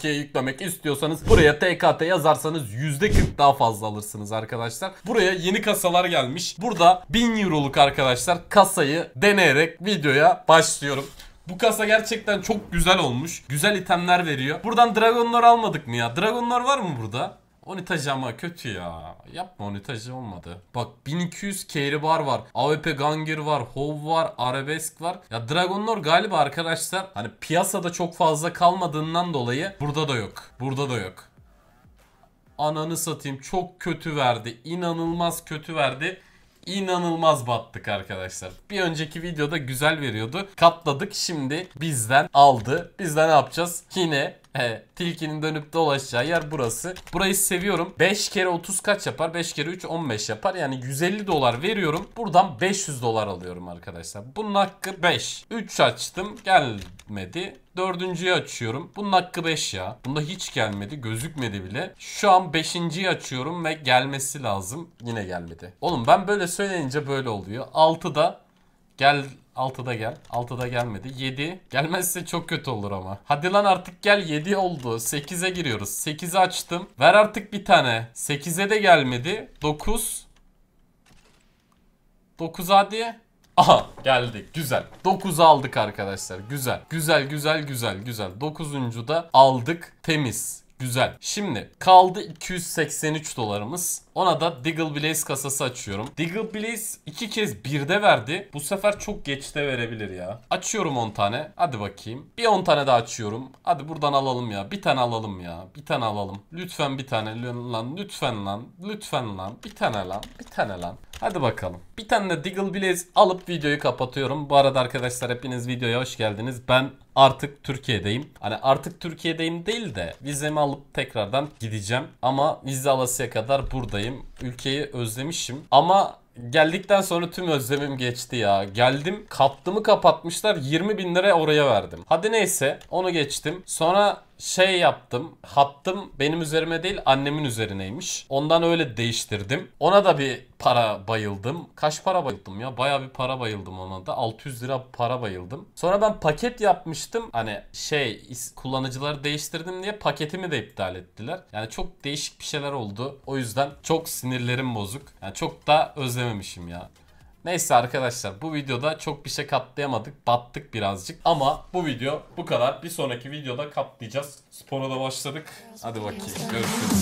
Türkiye'ye yüklemek istiyorsanız buraya TKT yazarsanız %40 daha fazla alırsınız arkadaşlar. Buraya yeni kasalar gelmiş. Burada 1000 euroluk arkadaşlar kasayı deneyerek videoya başlıyorum. Bu kasa gerçekten çok güzel olmuş. Güzel itemler veriyor. Buradan dragonlar almadık mı ya? Dragonlar var mı burada? Onitajı ama kötü ya. Yapma Onitajı olmadı. Bak 1200 carry bar var. AWP Ganger var. Hov var. Arabesk var. Ya Dragonlor galiba arkadaşlar hani piyasada çok fazla kalmadığından dolayı burada da yok. Burada da yok. Ananı satayım çok kötü verdi. İnanılmaz kötü verdi inanılmaz battık arkadaşlar. Bir önceki videoda güzel veriyordu. Katladık. Şimdi bizden aldı. Biz de ne yapacağız? Yine Evet. Tilkinin dönüp dolaşacağı yer burası. Burayı seviyorum. 5 kere 30 kaç yapar? 5 kere 3 15 yapar. Yani 150 dolar veriyorum. Buradan 500 dolar alıyorum arkadaşlar. Bunun hakkı 5. 3 açtım. Gelmedi. Dördüncüyü açıyorum. Bunun hakkı 5 ya. Bunda hiç gelmedi. Gözükmedi bile. Şu an beşinciyi açıyorum ve gelmesi lazım. Yine gelmedi. Oğlum ben böyle söyleyince böyle oluyor. 6'da gel 6'da gel. 6'da gelmedi. 7. Gelmezse çok kötü olur ama. Hadi lan artık gel. 7 oldu. 8'e giriyoruz. 8'i açtım. Ver artık bir tane. 8'e de gelmedi. 9. 9 hadi. Aha geldik güzel 9 aldık arkadaşlar güzel güzel güzel güzel güzel 9. da aldık temiz Güzel. Şimdi kaldı 283 dolarımız. Ona da Diggle Blaze kasası açıyorum. Diggle Blaze iki kez birde verdi. Bu sefer çok geçte verebilir ya. Açıyorum 10 tane. Hadi bakayım. Bir 10 tane daha açıyorum. Hadi buradan alalım ya. Bir tane alalım ya. Bir tane alalım. Lütfen bir tane lan. Lütfen lan. Lütfen lan. Bir tane lan. Bir tane lan. Hadi bakalım. Bir tane de Diggle Blaze alıp videoyu kapatıyorum. Bu arada arkadaşlar hepiniz videoya hoş geldiniz. Ben artık Türkiye'deyim. Hani artık Türkiye'deyim değil de vizemi alıp tekrardan gideceğim. Ama vize alasıya kadar buradayım. Ülkeyi özlemişim. Ama Geldikten sonra tüm özlemim geçti ya. Geldim kaptımı kapatmışlar 20 bin lira oraya verdim. Hadi neyse onu geçtim. Sonra şey yaptım. Hattım benim üzerime değil annemin üzerineymiş. Ondan öyle değiştirdim. Ona da bir para bayıldım. Kaç para bayıldım ya? Baya bir para bayıldım ona da. 600 lira para bayıldım. Sonra ben paket yapmıştım. Hani şey kullanıcıları değiştirdim diye paketimi de iptal ettiler. Yani çok değişik bir şeyler oldu. O yüzden çok sinirlerim bozuk. Yani çok da özlememişim ya. Neyse arkadaşlar bu videoda çok bir şey katlayamadık. Battık birazcık. Ama bu video bu kadar. Bir sonraki videoda katlayacağız. Spora da başladık. Hadi bakayım. Görüşürüz.